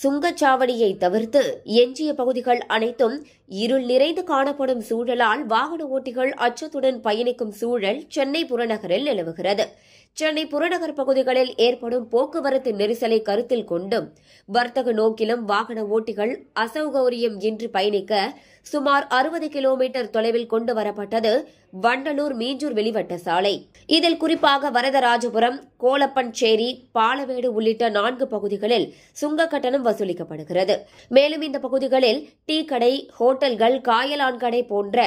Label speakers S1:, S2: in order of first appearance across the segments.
S1: சுங்கச்சாவடியை தவிர்த்து எஞ்சிய பகுதிகள் அனைத்தும் இருள் நிறைந்து காணப்படும் சூழலால் வாகன ஓட்டிகள் அச்சத்துடன் பயணிக்கும் சூழல் சென்னை புறநகரில் நிலவுகிறது சென்னை புறநகர் பகுதிகளில் ஏற்படும் போக்குவரத்து நெரிசலை கருத்தில் கொண்டும் வர்த்தக நோக்கிலும் வாகன ஓட்டிகள் அசௌகரியம் இன்றி பயணிக்க சுமார் அறுபது கிலோமீட்டர் தொலைவில் கொண்டு வரப்பட்டது வண்டலூர் மீஞ்சூர் வெளிவட்ட சாலை இதில் குறிப்பாக வரதராஜபுரம் கோலப்பன்சேரி பாலவேடு உள்ளிட்ட நான்கு பகுதிகளில் சுங்க கட்டணம் வசூலிக்கப்படுகிறது மேலும் இந்த பகுதிகளில் டீ கடை ஹோட்டல்கள் காயலான் கடை போன்ற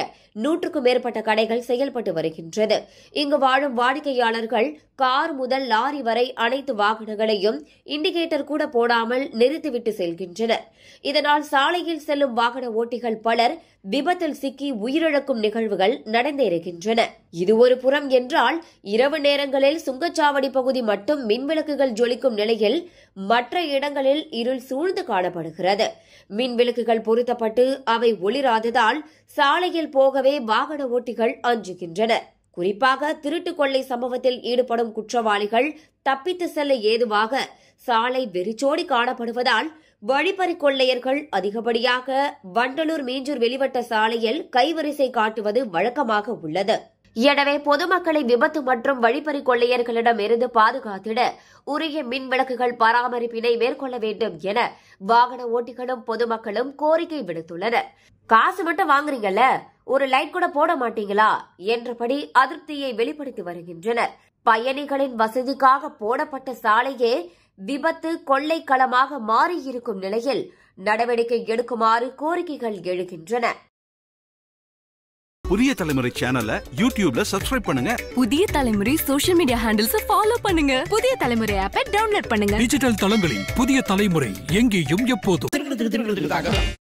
S1: நூற்றுக்கும் மேற்பட்ட கடைகள் செயல்பட்டு வருகின்றது இங்கு வாழும் வாடிக்கையாளர்கள் கார் முதல் லாரி வரை அனைத்து வாகனங்களையும் இண்டிகேட்டர் கூட போடாமல் நிறுத்திவிட்டு செல்கின்றனர் இதனால் சாலையில் செல்லும் வாகன ஓட்டிகள் பலர் பின்னர் விபத்தில் சிக்கி உயிரிழக்கும் நிகழ்வுகள் நடந்திருக்கின்றன இது ஒரு புறம் என்றால் இரவு நேரங்களில் சுங்கச்சாவடி பகுதி மட்டும் மின்விளக்குகள் ஜொலிக்கும் நிலையில் மற்ற இடங்களில் இருள் சூழ்ந்து காணப்படுகிறது மின்விளக்குகள் பொருத்தப்பட்டு அவை ஒளிராததால் சாலையில் போகவே வாகன ஓட்டிகள் அஞ்சுகின்றனர் குறிப்பாக திருட்டுக் கொள்ளை சம்பவத்தில் ஈடுபடும் குற்றவாளிகள் தப்பித்து செல்ல ஏதுவாக சாலை வெறிச்சோடி காணப்படுவதால் வழிப்பறி கொள்ளையர்கள் அதிகப்படியாக வண்டலூர் மீஞ்சூர் வெளிவட்ட சாலையில் கைவரிசை காட்டுவது வழக்கமாக உள்ளது எனவே பொதுமக்களை விபத்து மற்றும் வழிப்பறி கொள்ளையர்களிடம் இருந்து பாதுகாத்திட உரிய மின் விளக்குகள் பராமரிப்பினை மேற்கொள்ள வேண்டும் என வாகன ஓட்டிகளும் பொதுமக்களும் கோரிக்கை விடுத்துள்ளனர் காசு மட்டும் வாங்குறீங்கல்ல ஒரு லைட் கூட போட மாட்டீங்களா என்றபடி அதிருப்தியை வெளிப்படுத்தி வருகின்றனர் பயணிகளின் வசதிக்காக போடப்பட்ட சாலையே விபத்து கொள்ளை களமாக மாறியிருக்கும் நிலையில் நடவடிக்கை எடுக்குமாறு கோரிக்கைகள் எழுகின்றன புதிய தலைமுறை சேனல யூடியூப்ல சப்ஸ்கிரைப் பண்ணுங்க புதிய தலைமுறை சோஷியல் மீடியா ஹேண்டில்ஸ் ஃபாலோ பண்ணுங்க புதிய தலைமுறை ஆப்பை டவுன்லோட் பண்ணுங்க டிஜிட்டல் தளங்களில் புதிய தலைமுறை எங்கேயும் எப்போதும்